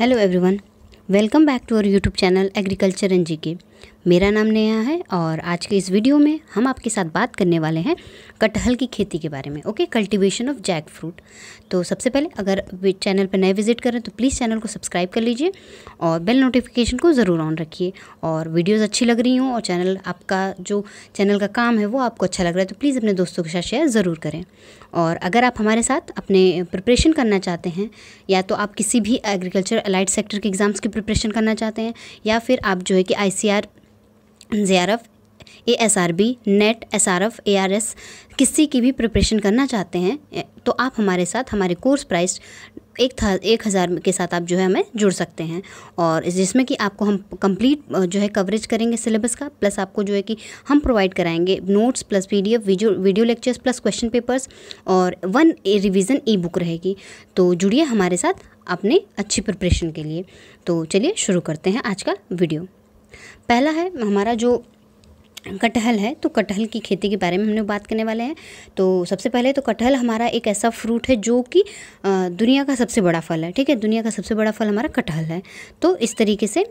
Hello everyone welcome back to our YouTube channel agriculture N G के मेरा नाम नेहा है और आज के इस वीडियो में हम आपके साथ बात करने वाले हैं कटहल की खेती के बारे में okay cultivation of jackfruit तो सबसे पहले अगर चैनल पर नए विजिट करें तो प्लीज़ चैनल को सब्सक्राइब कर लीजिए और बेल नोटिफिकेशन को ज़रूर ऑन रखिए और वीडियोज़ अच्छी लग रही हों और चैनल आपका जो चैनल का काम है वो आपको अच्छा लग रहा है तो प्लीज़ अपने दोस्तों के साथ शेयर ज़रूर करें और अगर आप हमारे साथ अपने प्रिपरेशन करना चाहते हैं या तो आप किसी भी एग्रीकल्चर अलाइड सेक्टर के एग्ज़ाम्स की प्रिपरेशन करना चाहते हैं या फिर आप जो है कि आई C R J R F A S R B net S R F A R S किसी की भी प्रिपरेशन करना चाहते हैं तो आप हमारे साथ हमारे कोर्स प्राइस एक था एक हज़ार के साथ आप जो है हमें जुड़ सकते हैं और जिसमें कि आपको हम कंप्लीट जो है कवरेज करेंगे सिलेबस का प्लस आपको जो है कि हम प्रोवाइड कराएंगे notes plus P D video lectures plus question papers और वन रिविज़न ई बुक रहेगी तो जुड़िए हमारे साथ अपने अच्छी प्रिपरेशन के लिए तो चलिए शुरू करते हैं आज का वीडियो पहला है हमारा जो कटहल है तो कटहल की खेती के बारे में हमने बात करने वाले हैं तो सबसे पहले तो कटहल हमारा एक ऐसा फ्रूट है जो कि दुनिया का सबसे बड़ा फल है ठीक है दुनिया का सबसे बड़ा फल हमारा कटहल है तो इस तरीके से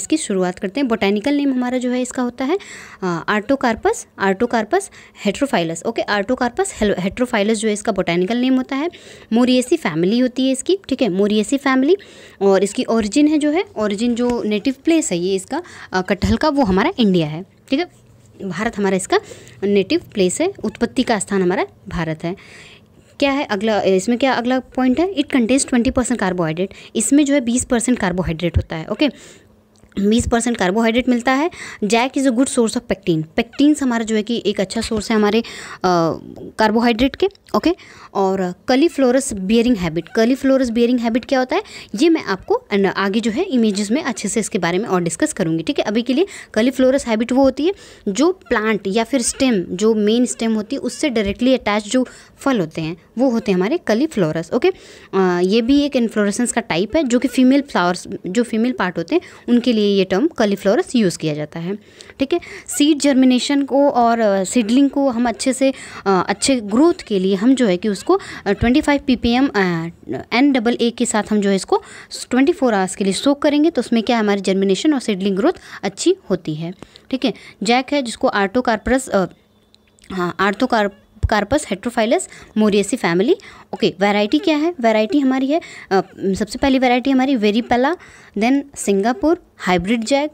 इसकी शुरुआत करते हैं बोटैनिकल नेम हमारा जो है इसका होता है Artocarpus Artocarpus heterophyllus okay Artocarpus heterophyllus जो है इसका बोटैनिकल नेम होता है मोरिएसी फैमिली होती है इसकी ठीक है मोरिएसी फैमिली और इसकी ओरिजिन है जो है ओरिजिन जो नेटिव प्लेस है ये इसका कटहल का वो हमारा इंडिया है ठीक है भारत हमारा इसका नेटिव प्लेस है उत्पत्ति का स्थान हमारा भारत है क्या है अगला इसमें क्या अगला पॉइंट है it contains twenty percent carbohydrate इसमें जो है बीस परसेंट कार्बोहाइड्रेट होता है ओके बीस परसेंट कार्बोहाइड्रेट मिलता है jack is a good source of pectin pectins हमारा जो है कि एक अच्छा सोर्स है हमारे कार्बोहाइड्रेट के ओके और cauliflorous bearing habit cauliflorous bearing habit क्या होता है ये मैं आपको आगे जो है इमेजेस में अच्छे से इसके बारे में और डिस्कस करूँगी ठीक है अभी के लिए कलीफ्लोरस हैबिट वो होती है जो प्लांट या फिर स्टेम जो मेन स्टेम होती है उससे डायरेक्टली अटैच जो फल होते हैं वो होते हैं हमारे कलीफ्लोरस ओके आ, ये भी एक इन्फ्लोरसेंस का टाइप है जो कि फीमेल फ्लावर्स जो फीमेल पार्ट होते हैं उनके लिए लिए ये टर्म कलीफ्लोरस यूज़ किया जाता है ठीक है सीड जर्मिनेशन को और सीडलिंग uh, को हम अच्छे से uh, अच्छे ग्रोथ के लिए हम जो है कि उसको 25 uh, ppm N double A के साथ हम जो है इसको 24 फोर आवर्स के लिए सोक करेंगे तो उसमें क्या हमारी जर्मिनेशन और सीडलिंग ग्रोथ अच्छी होती है ठीक है जैक है जिसको आर्टोकार्परस हाँ Artocarpus heterophyllus Moraceae family okay variety क्या है वैरायटी हमारी है आ, सबसे पहली वैरायटी हमारी Velipala then Singapore hybrid jack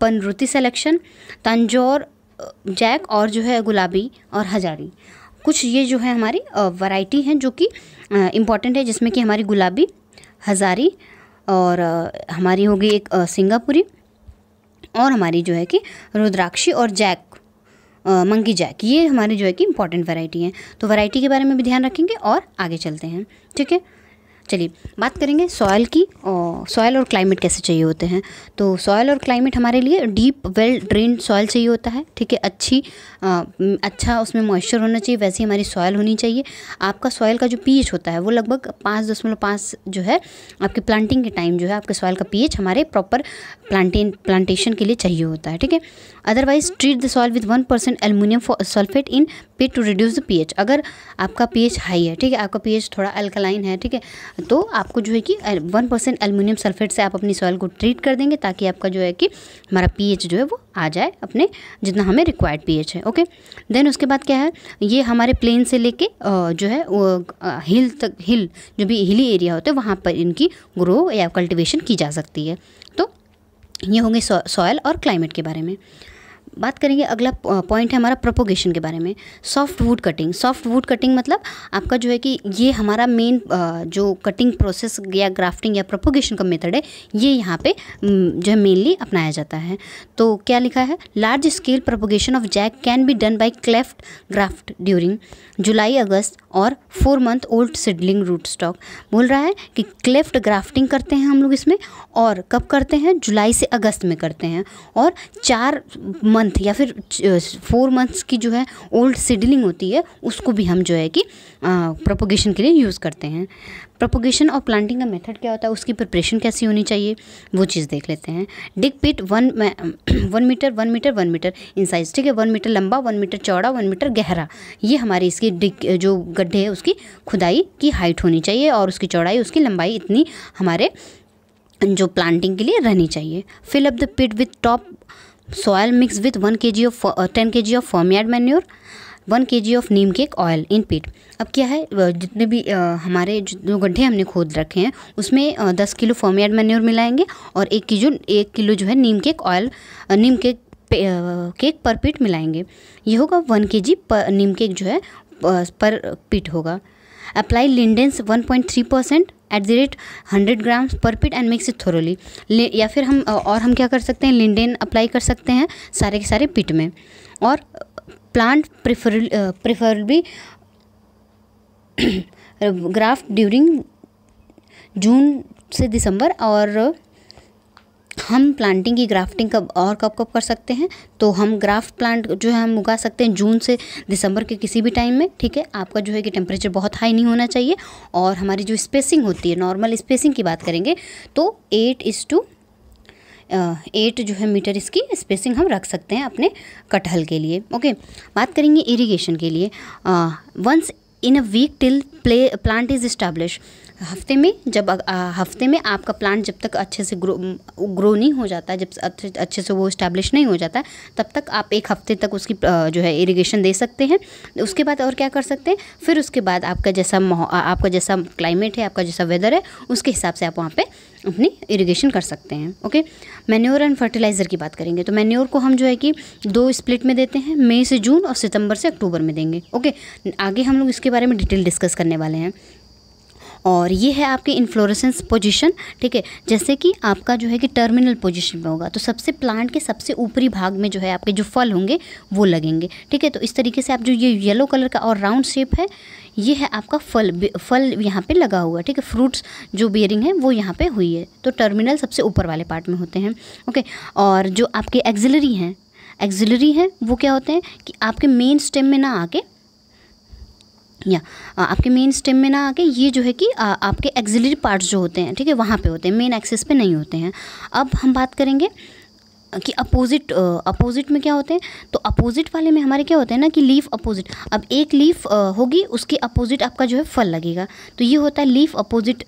Panruti selection Tanjore jack और जो है गुलाबी और हजारी कुछ ये जो है हमारी वैरायटी हैं जो कि इम्पॉर्टेंट है जिसमें कि हमारी गुलाबी हजारी और हमारी होगी एक सिंगापुरी और हमारी जो है कि रुद्राक्षी और जैक मंकी जैक ये हमारे जो है कि इंपॉर्टेंट वैरायटी हैं तो वैरायटी के बारे में भी ध्यान रखेंगे और आगे चलते हैं ठीक है चलिए बात करेंगे सॉयल की सॉयल और क्लाइमेट कैसे चाहिए होते हैं तो सॉयल और क्लाइमेट हमारे लिए डीप वेल ड्रेन सॉयल चाहिए होता है ठीक है अच्छी आ, अच्छा उसमें मॉइस्चर होना चाहिए ही हमारी सॉयल होनी चाहिए आपका सॉयल का जो पीएच होता है वो लगभग पाँच दशमलव पाँच जो है आपके प्लांटिंग के टाइम जो है आपके सॉयल का पी हमारे प्रॉपर प्लांटे प्लांटेशन के लिए चाहिए होता है ठीक है otherwise treat the soil with one percent aluminium sulphate in पे टू रिड्यूस द पीएच अगर आपका पीएच हाई है ठीक है आपका पीएच थोड़ा अल्कलाइन है ठीक है तो आपको जो है कि वन परसेंट एलमिनियम सल्फेट से आप अपनी सॉइल को ट्रीट कर देंगे ताकि आपका जो है कि हमारा पीएच जो है वो आ जाए अपने जितना हमें रिक्वायर्ड पीएच है ओके देन उसके बाद क्या है ये हमारे प्लेन से लेके जो है हिल तक हिल जो भी हिली एरिया होते हैं वहाँ पर इनकी ग्रो या कल्टिवेशन की जा सकती है तो ये होंगे सॉयल और क्लाइमेट के बारे में बात करेंगे अगला पॉइंट है हमारा प्रोपोगेशन के बारे में softwood cutting softwood cutting मतलब आपका जो है कि ये हमारा मेन जो कटिंग प्रोसेस या ग्राफ्टिंग या प्रोपोगेशन का मेथड है ये यहाँ पे जो है मेनली अपनाया जाता है तो क्या लिखा है large scale propagation of jack can be done by cleft graft during July August और four month old seedling rootstock बोल रहा है कि क्लेफ्ट ग्राफ्टिंग करते हैं हम लोग इसमें और कब करते हैं जुलाई से अगस्त में करते हैं और चार मंथ या फिर फोर मंथ्स की जो है ओल्ड सिडलिंग होती है उसको भी हम जो है कि प्रोपोगेशन के लिए यूज़ करते हैं प्रोपोगेशन और प्लांटिंग का मेथड क्या होता है उसकी प्रिपरेशन कैसी होनी चाहिए वो चीज़ देख लेते हैं dig pit one one metre one metre one metre in size ठीक है वन मीटर लंबा वन मीटर चौड़ा वन मीटर गहरा ये हमारी इसकी डिग जो गड्ढे है उसकी खुदाई की हाइट होनी चाहिए और उसकी चौड़ाई उसकी लंबाई इतनी हमारे जो प्लांटिंग के लिए रहनी चाहिए fill up the pit with top soil mix with one K G of ten K G of farmyard manure one K G of neem cake oil in pit अब क्या है जितने भी हमारे जो गड्ढे हमने खोद रखे हैं उसमें दस किलो एड मैन्योर मिलाएंगे और एक किलो एक किलो जो है neem cake oil neem cake cake per pit मिलाएंगे ये होगा वन के जी पर नीम केक जो है पर पीट होगा apply lindane 1.3 percent at the rate hundred grams per pit and mix it thoroughly या फिर हम और हम क्या कर सकते हैं लिंडेन अप्लाई कर सकते हैं सारे के सारे पीट में और plant prefer, uh, preferably uh, graft during जून से दिसंबर और हम प्लांटिंग की ग्राफ्टिंग कब और कब कब कर सकते हैं तो हम ग्राफ्ट प्लांट जो है हम उगा सकते हैं जून से दिसंबर के किसी भी टाइम में ठीक है आपका जो है कि टेम्परेचर बहुत हाई नहीं होना चाहिए और हमारी जो स्पेसिंग होती है नॉर्मल स्पेसिंग की बात करेंगे तो एट इज़ टू एट जो है मीटर इसकी स्पेसिंग हम रख सकते हैं अपने कटहल के लिए ओके बात करेंगे इरिगेशन के लिए once in a week till play plant is establish हफ्ते में जब हफ्ते में आपका प्लांट जब तक अच्छे से ग्रो ग्रो नहीं हो जाता जब अच्छे से वो इस्टेब्लिश नहीं हो जाता तब तक आप एक हफ्ते तक उसकी जो है इरिगेशन दे सकते हैं उसके बाद और क्या कर सकते हैं फिर उसके बाद आपका जैसा आपका जैसा क्लाइमेट है आपका जैसा वेदर है उसके हिसाब से आप वहाँ पर अपनी इरिगेशन कर सकते हैं ओके मैन्योर एंड फर्टिलाइज़र की बात करेंगे तो मैन्योर को हम जो है कि दो स्प्लिट में देते हैं मई से जून और सितंबर से अक्टूबर में देंगे ओके आगे हम लोग इसके बारे में डिटेल डिस्कस करने वाले हैं और ये है आपके इन्फ्लोरेसेंस पोजीशन ठीक है जैसे कि आपका जो है कि टर्मिनल पोजीशन में होगा तो सबसे प्लांट के सबसे ऊपरी भाग में जो है आपके जो फल होंगे वो लगेंगे ठीक है तो इस तरीके से आप जो ये येलो कलर का और राउंड शेप है ये है आपका फल फल यहाँ पे लगा हुआ है ठीक है फ्रूट्स जो बियरिंग है वो यहाँ पे हुई है तो टर्मिनल सबसे ऊपर वाले पार्ट में होते हैं ओके और जो आपके एक्जिलरी हैं एक्जिलरी हैं वो क्या होते हैं कि आपके मेन स्टेम में ना आके या आपके मेन स्टेम में ना आके ये जो है कि आ, आपके एक्जिलरी पार्ट्स जो होते हैं ठीक है वहाँ पे होते हैं मेन एक्सिस पे नहीं होते हैं अब हम बात करेंगे कि अपोजिट अपोजिट में क्या होते हैं तो अपोजिट वाले में हमारे क्या होते हैं ना कि लीफ अपोजिट अब एक लीफ होगी उसके अपोजिट आपका जो है फल लगेगा तो ये होता है लीफ अपोजिट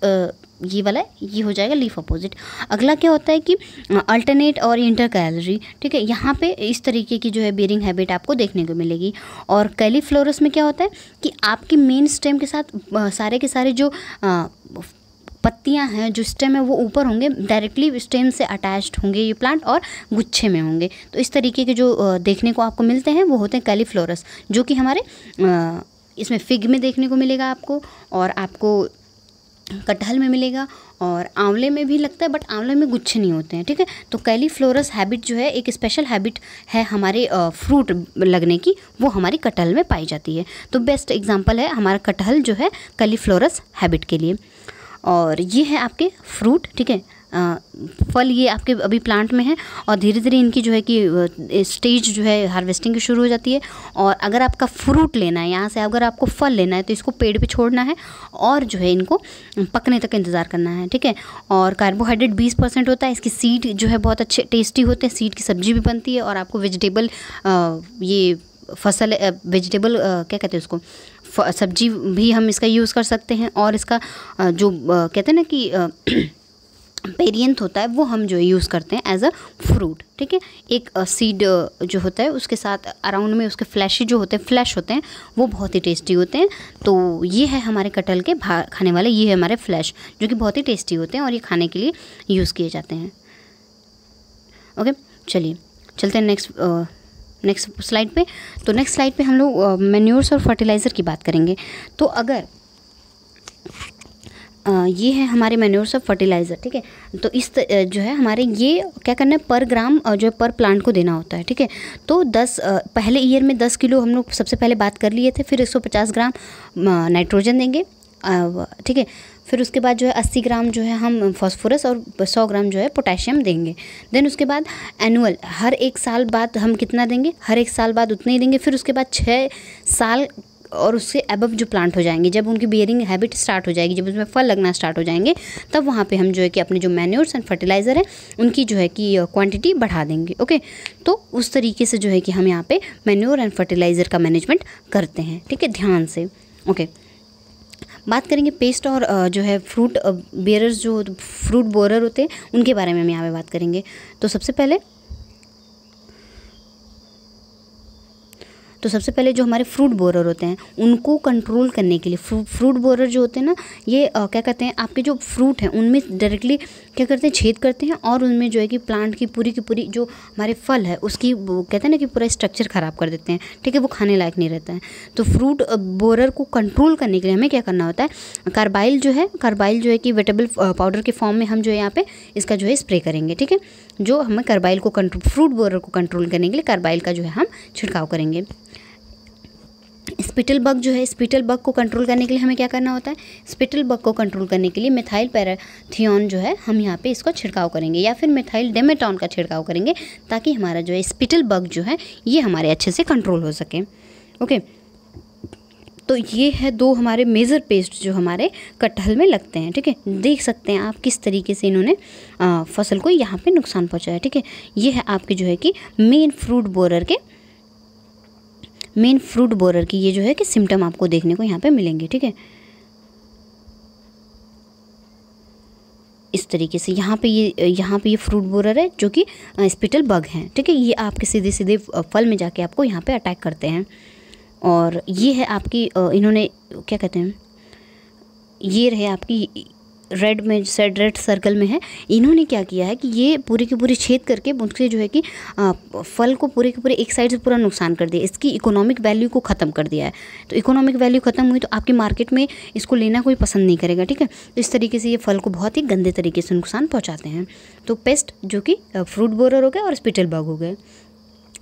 ये वाला ये हो जाएगा लीफ अपोजिट अगला क्या होता है कि अल्टरनेट और इंटर कैलरी ठीक है यहाँ पे इस तरीके की जो है बेरिंग हैबिट आपको देखने को मिलेगी और कैलीफ्लोरस में क्या होता है कि आपके मेन स्टेम के साथ सारे के सारे जो आ, हैं जो स्टेम है वो ऊपर होंगे डायरेक्टली स्टेम से अटैच्ड होंगे ये प्लांट और गुच्छे में होंगे तो इस तरीके के जो देखने को आपको मिलते हैं वो होते हैं कैलीफ्लोरस जो कि हमारे इसमें फिग में देखने को मिलेगा आपको और आपको कटहल में मिलेगा और आंवले में भी लगता है बट आंवले में गुच्छे नहीं होते हैं ठीक है तो कैलीफ्लोरस हैबिट जो है एक स्पेशल हैबिट है हमारे फ्रूट लगने की वो हमारी कटहल में पाई जाती है तो बेस्ट एग्जाम्पल है हमारा कटहल जो है कैलीफ्लोरस हैबिट के लिए और ये है आपके फ्रूट ठीक है फल ये आपके अभी प्लांट में है और धीरे धीरे इनकी जो है कि स्टेज जो है हार्वेस्टिंग की शुरू हो जाती है और अगर आपका फ्रूट लेना है यहाँ से अगर आपको फल लेना है तो इसको पेड़ पे छोड़ना है और जो है इनको पकने तक इंतज़ार करना है ठीक है और कार्बोहाइड्रेट बीस परसेंट होता है इसकी सीड जो है बहुत अच्छे टेस्टी होते हैं सीड की सब्ज़ी भी बनती है और आपको वेजिटेबल ये फसल वेजिटेबल क्या कहते हैं उसको सब्जी भी हम इसका यूज़ कर सकते हैं और इसका जो कहते हैं ना कि पेरियंथ होता है वो हम जो है यूज़ करते हैं एज अ फ्रूट ठीक है एक सीड जो होता है उसके साथ अराउंड में उसके फ्लैश जो होते हैं फ्लैश होते हैं वो बहुत ही टेस्टी होते हैं तो ये है हमारे कटहल के खाने वाले ये है हमारे फ्लैश जो कि बहुत ही टेस्टी होते हैं और ये खाने के लिए यूज़ किए जाते हैं ओके चलिए चलते हैं नेक्स्ट नेक्स्ट स्लाइड पे तो नेक्स्ट स्लाइड पे हम लोग मेन्योर्स और फर्टिलाइज़र की बात करेंगे तो अगर ये है हमारे मेन्योर्स ऑफ फर्टिलाइज़र ठीक है तो इस जो है हमारे ये क्या करना है पर ग्राम जो है पर प्लांट को देना होता है ठीक है तो दस पहले ईयर में दस किलो हम लोग सबसे पहले बात कर लिए थे फिर एक सौ पचास ग्राम नाइट्रोजन देंगे ठीक है फिर उसके बाद जो है अस्सी ग्राम जो है हम फॉस्फोरस और सौ ग्राम जो है पोटेशियम देंगे देन उसके बाद एनुअल हर एक साल बाद हम कितना देंगे हर एक साल बाद उतना ही देंगे फिर उसके बाद छः साल और उससे एबव जो प्लांट हो जाएंगे जब उनकी बियरिंग हैबिट स्टार्ट हो जाएगी जब उसमें फल लगना स्टार्ट हो जाएंगे तब वहाँ पे हम जो है कि अपने जो मैन्योर्स एंड फर्टिलाइज़र हैं उनकी जो है कि क्वांटिटी बढ़ा देंगे ओके तो उस तरीके से जो है कि हम यहाँ पे मैन्योर एंड फर्टिलाइज़र का मैनेजमेंट करते हैं ठीक है ध्यान से ओके बात करेंगे पेस्ट और जो है फ्रूट बेरर्स जो फ्रूट बोरर होते हैं उनके बारे में हम यहाँ पर बात करेंगे तो सबसे पहले तो सबसे पहले जो हमारे फ्रूट बोरर होते हैं उनको कंट्रोल करने के लिए फ्रूट बोरर जो होते हैं ना ये आ, क्या कहते हैं आपके जो फ्रूट हैं उनमें डायरेक्टली क्या करते हैं छेद करते हैं और उनमें जो है कि प्लांट की पूरी की पूरी जो हमारे फल है उसकी कहते हैं ना कि पूरा स्ट्रक्चर ख़राब कर देते हैं ठीक है वो खाने लायक नहीं रहता है तो फ्रूट बोरर को कंट्रोल करने के लिए हमें क्या करना होता है कार्बाइल जो है कार्बाइल जो है कि वेटेबल पाउडर के फॉर्म में हम जो है यहाँ पे इसका जो है स्प्रे करेंगे ठीक है जो हमें कार्बाइल को कंट्रोल फ्रूट बोरर को कंट्रोल करने के लिए कार्बाइल का जो है हम छिड़काव करेंगे स्पिटल बग जो है स्पिटल बग को कंट्रोल करने के लिए हमें क्या करना होता है स्पिटल बग को कंट्रोल करने के लिए मिथाइल पैराथियन जो है हम यहाँ पे इसका छिड़काव करेंगे या फिर मिथाइल डेमेटॉन का छिड़काव करेंगे ताकि हमारा जो है स्पिटल बग जो है ये हमारे अच्छे से कंट्रोल हो सके ओके okay. तो ये है दो हमारे मेज़र पेस्ट जो हमारे कटहल में लगते हैं ठीक है हम्म। देख सकते हैं आप किस तरीके से इन्होंने फसल को यहाँ पे नुकसान पहुँचाया ठीक है ये है आपके जो है कि मेन फ्रूट बोरर के मेन फ्रूट बोरर की ये जो है कि सिम्टम आपको देखने को यहाँ पे मिलेंगे ठीक है इस तरीके से यहाँ पे ये यहाँ पे ये फ्रूट बोरर है जो कि स्पिटल बग हैं ठीक है ये आपके सीधे सीधे फल में जाके आपको यहाँ पे अटैक करते हैं और ये है आपकी इन्होंने क्या कहते हैं ये रहे आपकी रेड में सेड रेड सर्कल में है इन्होंने क्या किया है कि ये पूरे के पूरे छेद करके उनसे जो है कि फल को पूरे के पूरे एक साइड से पूरा नुकसान कर दिया इसकी इकोनॉमिक वैल्यू को ख़त्म कर दिया है तो इकोनॉमिक वैल्यू ख़त्म हुई तो आपके मार्केट में इसको लेना कोई पसंद नहीं करेगा ठीक है तो इस तरीके से ये फल को बहुत ही गंदे तरीके से नुकसान पहुँचाते हैं तो पेस्ट जो कि फ्रूट बोरर हो गए और स्पिटल बग हो गए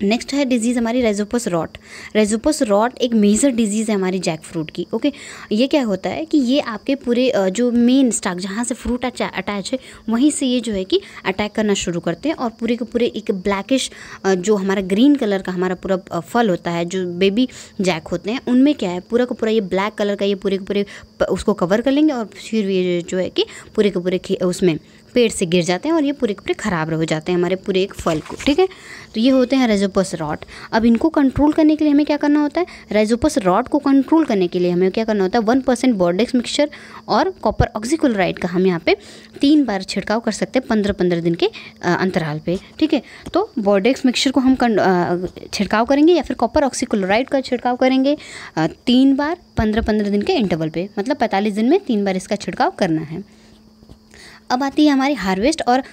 नेक्स्ट है डिजीज़ हमारी रेजोपस रॉट रेजोपस रॉट एक मेजर डिजीज़ है हमारी जैक फ्रूट की ओके ये क्या होता है कि ये आपके पूरे जो मेन स्टाक जहाँ से फ्रूट अटैच है वहीं से ये जो है कि अटैक करना शुरू करते हैं और पूरे के पूरे एक ब्लैकिश जो हमारा ग्रीन कलर का हमारा पूरा फल होता है जो बेबी जैक होते हैं उनमें क्या है पूरा का पूरा ये ब्लैक कलर का ये पूरे के पूरे उसको कवर कर लेंगे और फिर ये जो है कि पूरे के पूरे उसमें पेड़ से गिर जाते हैं और ये पूरे के पूरे ख़राब हो जाते हैं हमारे पूरे एक फल को ठीक है तो ये होते हैं रेजोपस रॉट अब इनको कंट्रोल करने के लिए हमें क्या करना होता है रेजोपस रॉट को कंट्रोल करने के लिए हमें क्या करना होता है वन परसेंट बॉर्डेक्स मिक्सचर और कॉपर ऑक्सीक्लोराइड का हम यहाँ पे तीन बार छिड़काव कर सकते हैं पंद्रह पंद्रह दिन के अंतराल पर ठीक है तो बॉर्डेक्स मिक्सचर को हम छिड़काव करेंगे या फिर कॉपर ऑक्सीक्लोराइड का छिड़काव करेंगे तीन बार पंद्रह पंद्रह दिन के इंटरवल पर मतलब पैंतालीस दिन में तीन बार इसका छिड़काव करना है अब आती है हमारी हार्वेस्ट और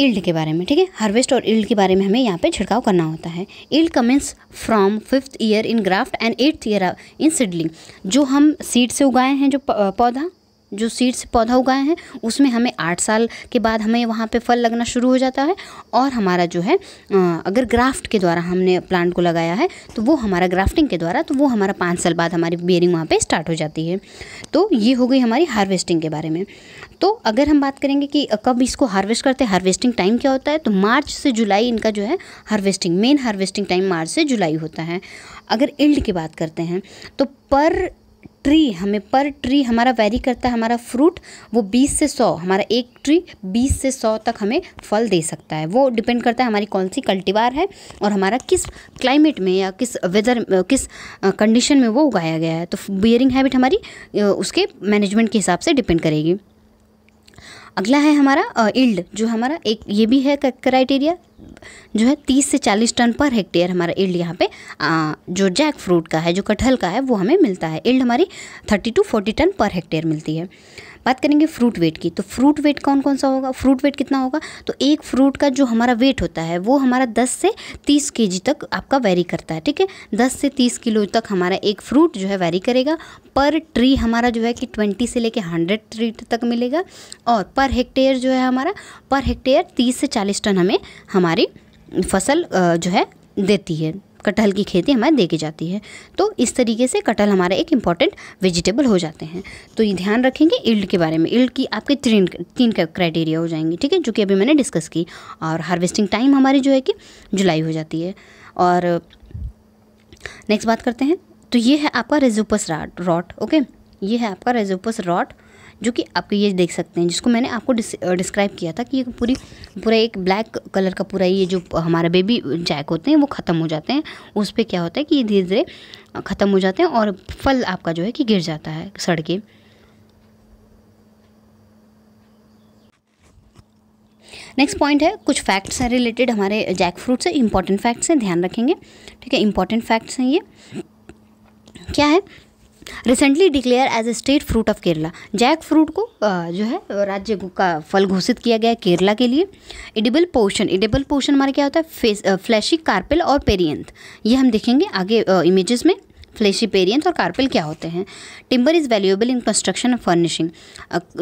ईल्ड के बारे में ठीक है हार्वेस्ट और ईल्ड के बारे में हमें यहाँ पे छिड़काव करना होता है yield commences from fifth year in graft and eighth year in seedling जो हम सीड से उगाए हैं जो पौधा जो सीड से पौधा उगाए हैं उसमें हमें आठ साल के बाद हमें वहाँ पे फल लगना शुरू हो जाता है और हमारा जो है अगर ग्राफ्ट के द्वारा हमने प्लांट को लगाया है तो वो हमारा ग्राफ्टिंग के द्वारा तो वो हमारा पाँच साल बाद हमारी बियरिंग वहाँ पे स्टार्ट हो जाती है तो ये हो गई हमारी हार्वेस्टिंग के बारे में तो अगर हम बात करेंगे कि कब इसको हार्वेस्ट करते हैं हार्वेस्टिंग टाइम क्या होता है तो मार्च से जुलाई इनका जो है हार्वेस्टिंग मेन हार्वेस्टिंग टाइम मार्च से जुलाई होता है अगर इल्ड की बात करते हैं तो पर ट्री हमें पर ट्री हमारा वेरी करता है हमारा फ्रूट वो 20 से 100 हमारा एक ट्री 20 से 100 तक हमें फल दे सकता है वो डिपेंड करता है हमारी कौन सी कल्टीवार है और हमारा किस क्लाइमेट में या किस वेदर किस कंडीशन में वो उगाया गया है तो बियरिंग हैबिट हमारी उसके मैनेजमेंट के हिसाब से डिपेंड करेगी अगला है हमारा इल्ड जो हमारा एक ये भी है क्राइटेरिया जो है तीस से चालीस टन पर हेक्टेयर हमारा इल्ड यहाँ पे आ, जो जैक फ्रूट का है जो कटहल का है वो हमें मिलता है इल्ड हमारी thirty to forty tonne per hectare मिलती है बात करेंगे फ्रूट वेट की तो फ्रूट वेट कौन कौन सा होगा फ्रूट वेट कितना होगा तो एक फ्रूट का जो हमारा वेट होता है वो हमारा दस से तीस के तक आपका वेरी करता है ठीक है दस से तीस किलो तक हमारा एक फ्रूट जो है वेरी करेगा पर ट्री हमारा जो है कि ट्वेंटी से लेके हंड्रेड ट्री तक मिलेगा और पर हेक्टेयर जो है हमारा पर हेक्टेयर तीस से चालीस टन हमें हमारी फसल जो है देती है कटहल की खेती दे देखी जाती है तो इस तरीके से कटहल हमारा एक इम्पॉर्टेंट वेजिटेबल हो जाते हैं तो ये ध्यान रखेंगे इल्ड के बारे में इल्ड की आपके तीन तीन क्राइटेरिया हो जाएंगे ठीक है जो कि अभी मैंने डिस्कस की और हार्वेस्टिंग टाइम हमारी जो है कि जुलाई हो जाती है और नेक्स्ट बात करते हैं तो ये है आपका रेजोपस रॉट ओके ये है आपका रेजोपस रॉट जो कि आपके ये देख सकते हैं जिसको मैंने आपको डिस्क्राइब किया था कि ये पूरी पूरा एक ब्लैक कलर का पूरा ये जो हमारा बेबी जैक होते हैं वो ख़त्म हो जाते हैं उस पर क्या होता है कि ये धीरे धीरे ख़त्म हो जाते हैं और फल आपका जो है कि गिर जाता है सड़के नेक्स्ट पॉइंट है कुछ फैक्ट्स हैं रिलेटेड हमारे जैक फ्रूट से इंपॉर्टेंट फैक्ट्स हैं ध्यान रखेंगे ठीक है इंपॉर्टेंट फैक्ट्स हैं ये क्या है recently declared as a state fruit of Kerala jackfruit को जो है राज्य का फल घोषित किया गया केरला के लिए इडिबल पोशन इडिबल पोशन हमारे क्या होता है फेस फ्लैशी कार्पेल और पेरियंथ ये हम देखेंगे आगे इमेजेस में फ्लेशी पेरियंस और कार्पेल क्या होते हैं timber is valuable in construction and furnishing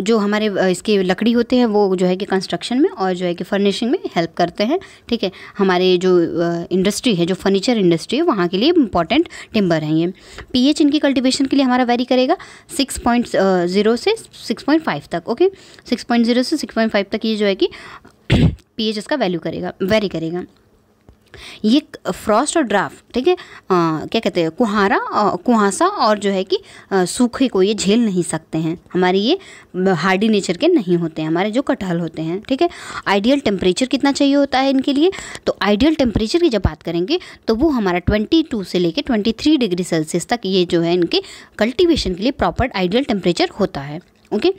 जो हमारे इसके लकड़ी होते हैं वो जो है कि कंस्ट्रक्शन में और जो है कि फर्निशिंग में हेल्प करते हैं ठीक है हमारे जो इंडस्ट्री है जो फर्नीचर इंडस्ट्री है वहाँ के लिए इंपॉर्टेंट टिम्बर हैं ये पी एच इनकी कल्टिवेशन के लिए हमारा वेरी करेगा सिक्स पॉइंट ज़ीरो से सिक्स पॉइंट फाइव तक ओके सिक्स पॉइंट ज़ीरो से सिक्स पॉइंट फाइव तक ये जो है कि पी एच इसका वैल्यू करेगा वेरी करेगा ये फ्रॉस्ट और ड्राफ्ट ठीक है क्या कहते हैं कुहारा कुहासा और जो है कि सूखे को ये झेल नहीं सकते हैं हमारे ये हार्डी नेचर के नहीं होते हैं हमारे जो कटहल होते हैं ठीक है आइडियल टेम्परेचर कितना चाहिए होता है इनके लिए तो आइडियल टेम्परेचर की जब बात करेंगे तो वो हमारा ट्वेंटी टू से लेकर ट्वेंटी थ्री डिग्री सेल्सियस तक ये जो है इनके कल्टिवेशन के लिए प्रॉपर आइडियल टेम्परेचर होता है okay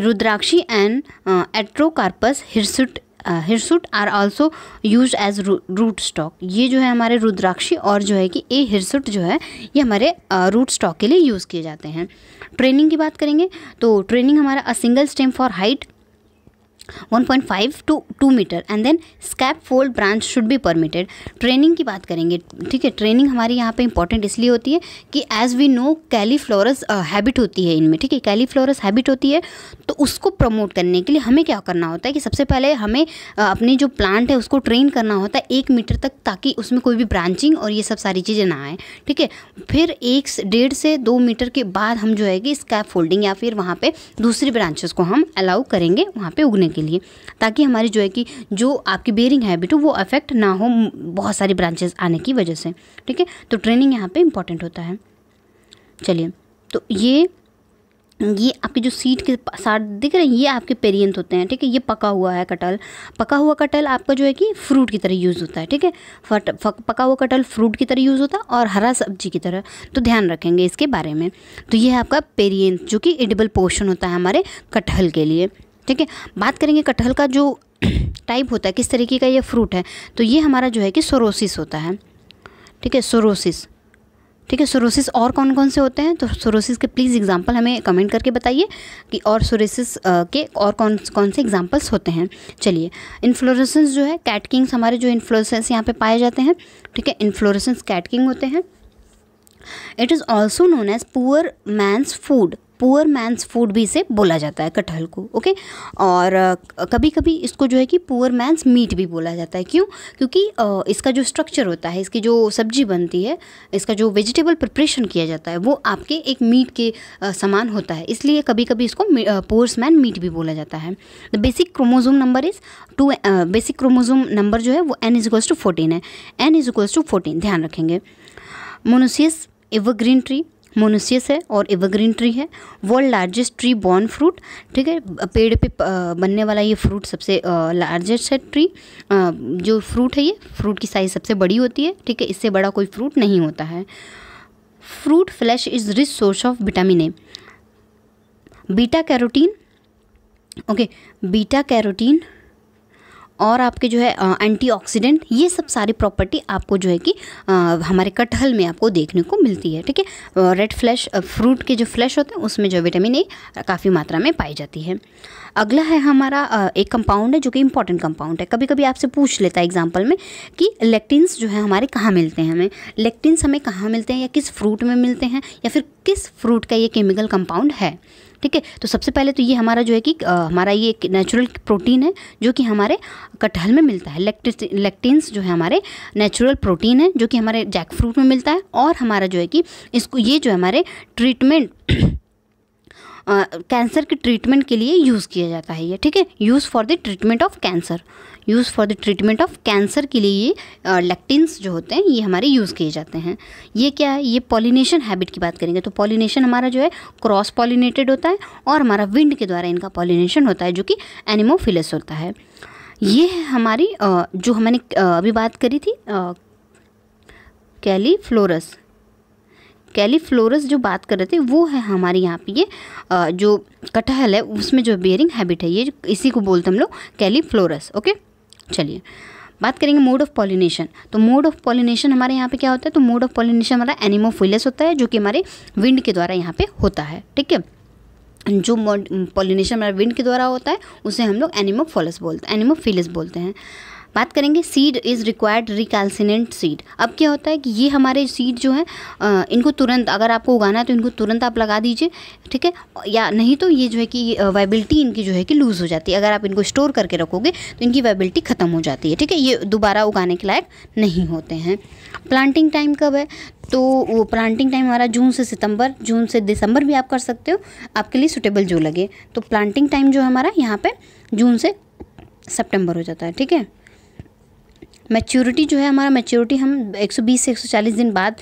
Rudrakshi and Artocarpus hirsutus hirsutus are also use as root stock ये जो है हमारे रुद्राक्षी और जो है कि ए हिरसुट जो है ये हमारे रूट स्टॉक के लिए यूज़ किए जाते हैं ट्रेनिंग की बात करेंगे तो ट्रेनिंग हमारा a single stem for height 1.5 to 2 metre and then scaffold branch should be permitted training की बात करेंगे ठीक है ट्रेनिंग हमारे यहाँ पे इंपॉर्टेंट इसलिए होती है कि as we know cauliflorous habit होती है इनमें ठीक है कैलीफ्लोरस हैबिट होती है तो उसको प्रमोट करने के लिए हमें क्या करना होता है कि सबसे पहले हमें uh, अपने जो प्लांट है उसको ट्रेन करना होता है एक मीटर तक ताकि उसमें कोई भी ब्रांचिंग और ये सब सारी चीज़ें ना आए ठीक है फिर एक डेढ़ से दो मीटर के बाद हम जो है कि स्कैप फोल्डिंग या फिर वहाँ पर दूसरी ब्रांचेस को हम अलाउ करेंगे वहाँ पर उगने के लिए ताकि हमारी जो है कि जो आपकी बेरिंग हैबिट हो वो अफेक्ट ना हो बहुत सारी ब्रांचेस आने की वजह से ठीक है तो ट्रेनिंग यहाँ पे इम्पॉर्टेंट होता है चलिए तो ये ये आपकी जो सीट के साथ दिख रहे हैं ये आपके पेरियंत होते हैं ठीक है ये पका हुआ है कटहल पका हुआ कटहल आपका जो है कि फ्रूट की तरह यूज़ होता है ठीक है फट पका हुआ कटहल फ्रूट की तरह यूज़ होता है और हरा सब्जी की तरह तो ध्यान रखेंगे इसके बारे में तो ये है आपका पेरियंत जो कि एडिबल पोर्शन होता है हमारे कटहल के लिए ठीक है बात करेंगे कटहल का जो टाइप होता है किस तरीके का ये फ्रूट है तो ये हमारा जो है कि सोरोसिस होता है ठीक है सोरोसिस ठीक है सोरोसिस और कौन कौन से होते हैं तो सोरोसिस के प्लीज़ एग्जांपल हमें कमेंट करके बताइए कि और सोरोसिस के और कौन कौन से एग्जांपल्स होते हैं चलिए इन्फ्लोरेसेंस जो है कैटकिंग्स हमारे जो इन्फ्लोरेसेंस यहाँ पे पाए जाते हैं ठीक है इन्फ्लोरेसेंस कैटकिंग होते हैं it is also known as poor man's food poor man's food भी इसे बोला जाता है कटहल को ओके और कभी कभी इसको जो है कि पुअर मैंस मीट भी बोला जाता है क्यों क्योंकि इसका जो स्ट्रक्चर होता है इसकी जो सब्जी बनती है इसका जो वेजिटेबल प्रिपरेशन किया जाता है वो आपके एक मीट के समान होता है इसलिए कभी कभी इसको पुअर्स मैन मीट भी बोला जाता है the basic chromosome number is two basic chromosome number जो है वो N is equals to fourteen है N is equals to fourteen ध्यान रखेंगे मोनोसियस एवरग्रीन ट्री मोनुसियस है और एवरग्रीन ट्री है world largest tree borne fruit ठीक है पेड़ पे बनने वाला ये फ्रूट सबसे लार्जेस्ट है ट्री जो फ्रूट है ये फ्रूट की साइज़ सबसे बड़ी होती है ठीक है इससे बड़ा कोई फ्रूट नहीं होता है fruit flesh is rich source of vitamin A beta carotene okay beta carotene और आपके जो है एंटीऑक्सीडेंट ये सब सारी प्रॉपर्टी आपको जो है कि आ, हमारे कटहल में आपको देखने को मिलती है ठीक है रेड फ्लैश फ्रूट के जो फ्लैश होते हैं उसमें जो विटामिन ए काफ़ी मात्रा में पाई जाती है अगला है हमारा एक कंपाउंड है जो कि इंपॉर्टेंट कंपाउंड है कभी कभी आपसे पूछ लेता है एग्जाम्पल में कि लेक्टिन्स जो है हमारे कहाँ मिलते हैं हमें लेक्टिन्स हमें कहाँ मिलते हैं या किस फ्रूट में मिलते हैं या फिर किस फ्रूट का ये केमिकल कंपाउंड है ठीक है तो सबसे पहले तो ये हमारा जो है कि आ, हमारा ये एक नेचुरल प्रोटीन है जो कि हमारे कटहल में मिलता है लेक्टिन्स जो है हमारे नेचुरल प्रोटीन है जो कि हमारे जैक फ्रूट में मिलता है और हमारा जो है कि इसको ये जो है हमारे ट्रीटमेंट कैंसर के ट्रीटमेंट के लिए यूज़ किया जाता है ये ठीक है use for the treatment of cancer use for the treatment of cancer के लिए ये लेक्टिन्स जो होते हैं ये हमारे यूज़ किए जाते हैं ये क्या है ये पॉलिनेशन हैबिट की बात करेंगे तो पॉलिनेशन हमारा जो है क्रॉस पॉलिनेटेड होता है और हमारा विंड के द्वारा इनका पॉलिनेशन होता है जो कि एनिमोफिलस होता है ये है हमारी जो हमने अभी बात करी थी कैली फ्लोरस कैलीफ्लोरस जो बात कर रहे थे वो है हमारे यहाँ पे ये जो कटहल है उसमें जो बियरिंग हैबिट है ये इसी को बोलते हम लोग कैलीफ्लोरस ओके चलिए बात करेंगे मोड ऑफ पॉलिनेशन तो मोड ऑफ पॉलिनेशन हमारे यहाँ पे क्या होता है तो मोड ऑफ पॉलिनेशन हमारा एनिमोफिलस होता है जो कि हमारे विंड के द्वारा यहाँ पे होता है ठीक है जो पॉलिनेशन हमारा विंड के द्वारा होता है उसे हम लोग एनिमोफोलस बोलते हैं एनिमोफिलस बोलते हैं बात करेंगे seed is required recalcitrant seed अब क्या होता है कि ये हमारे सीड जो है इनको तुरंत अगर आपको उगाना है तो इनको तुरंत आप लगा दीजिए ठीक है या नहीं तो ये जो है कि वाइबिलिटी इनकी जो है कि लूज़ हो जाती है अगर आप इनको स्टोर करके रखोगे तो इनकी वाइबिलिटी ख़त्म हो जाती है ठीक है ये दोबारा उगाने के लायक नहीं होते हैं प्लांटिंग टाइम कब है तो वो प्लांटिंग टाइम हमारा जून से सितंबर जून से दिसंबर भी आप कर सकते हो आपके लिए सुटेबल जो लगे तो प्लांटिंग टाइम जो है हमारा यहाँ पे जून से सितंबर हो जाता है ठीक है मैच्योरिटी जो है हमारा मैच्योरिटी हम 120 से 140 दिन बाद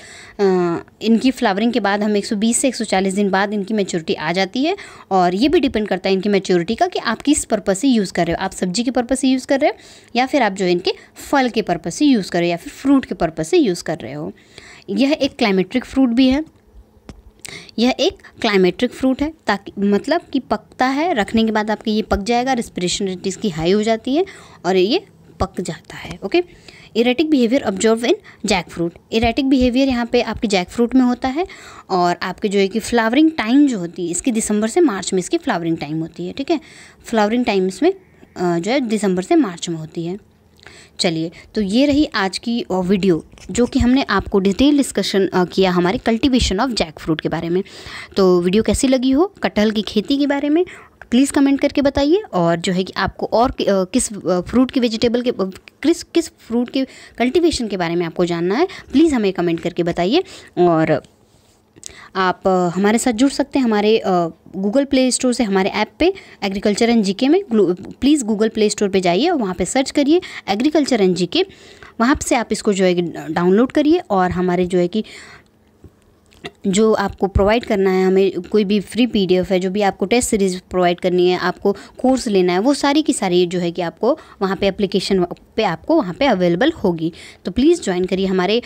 इनकी फ्लावरिंग के बाद हम 120 से 140 दिन बाद इनकी मैच्योरिटी आ जाती है और ये भी डिपेंड करता है इनकी मैच्योरिटी का कि आप किस पर्पज़ से यूज़ कर रहे हो आप सब्जी के पर्पज़ से यूज़ कर रहे हो या फिर आप जो इनके फल के पर्पज़ से यूज़ कर रहे हो या फिर फ्रूट के पर्पज़ से यूज़ कर रहे हो यह एक क्लाइमेट्रिक फ्रूट भी है यह एक क्लाइमेट्रिक फ्रूट है ताकि मतलब कि पकता है रखने के बाद आपके ये पक जाएगा रिस्पिरेशन रेट इसकी हाई हो जाती है और ये पक जाता है okay erratic behaviour observe in jackfruit erratic behaviour यहाँ पे आपके जैक फ्रूट में होता है और आपके जो है कि फ्लावरिंग टाइम जो होती है इसकी दिसंबर से मार्च में इसकी फ्लावरिंग टाइम होती है ठीक है फ्लावरिंग टाइम इसमें जो है दिसंबर से मार्च में होती है चलिए तो ये रही आज की वीडियो जो कि हमने आपको डिटेल डिस्कशन किया हमारे कल्टीवेशन ऑफ जैक फ्रूट के बारे में तो वीडियो कैसी लगी हो कटहल की खेती के बारे में प्लीज़ कमेंट करके बताइए और जो है कि आपको और किस फ्रूट की वेजिटेबल के किस किस फ्रूट के कल्टीवेशन के बारे में आपको जानना है प्लीज़ हमें कमेंट करके बताइए और आप हमारे साथ जुड़ सकते हैं हमारे गूगल प्ले स्टोर से हमारे ऐप पे एग्रीकल्चर एंड जीके में प्लीज़ गूगल प्ले स्टोर पे जाइए और वहाँ पे सर्च करिए एग्रीकल्चर एंड जीके वहाँ से आप इसको जो है कि डाउनलोड करिए और हमारे जो है कि जो आपको प्रोवाइड करना है हमें कोई भी फ्री पीडीएफ है जो भी आपको टेस्ट सीरीज़ प्रोवाइड करनी है आपको कोर्स लेना है वो सारी की सारी जो है कि आपको वहाँ पे एप्लीकेशन पे आपको वहाँ पे अवेलेबल होगी तो प्लीज़ ज्वाइन करिए हमारे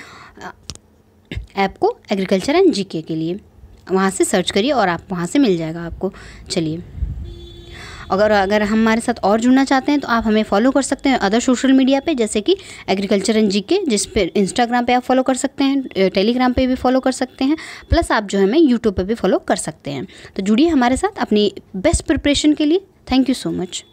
ऐप को एग्रीकल्चर एंड जीके के लिए वहाँ से सर्च करिए और आप वहाँ से मिल जाएगा आपको चलिए अगर अगर हमारे साथ और जुड़ना चाहते हैं तो आप हमें फॉलो कर सकते हैं अदर सोशल मीडिया पे जैसे कि एग्रीकल्चर एन जी के जिस पर इंस्टाग्राम पे आप फॉलो कर सकते हैं टेलीग्राम पे भी फॉलो कर सकते हैं प्लस आप जो हमें यूट्यूब पर भी फॉलो कर सकते हैं तो जुड़िए हमारे साथ अपनी बेस्ट प्रिपरेशन के लिए थैंक यू सो मच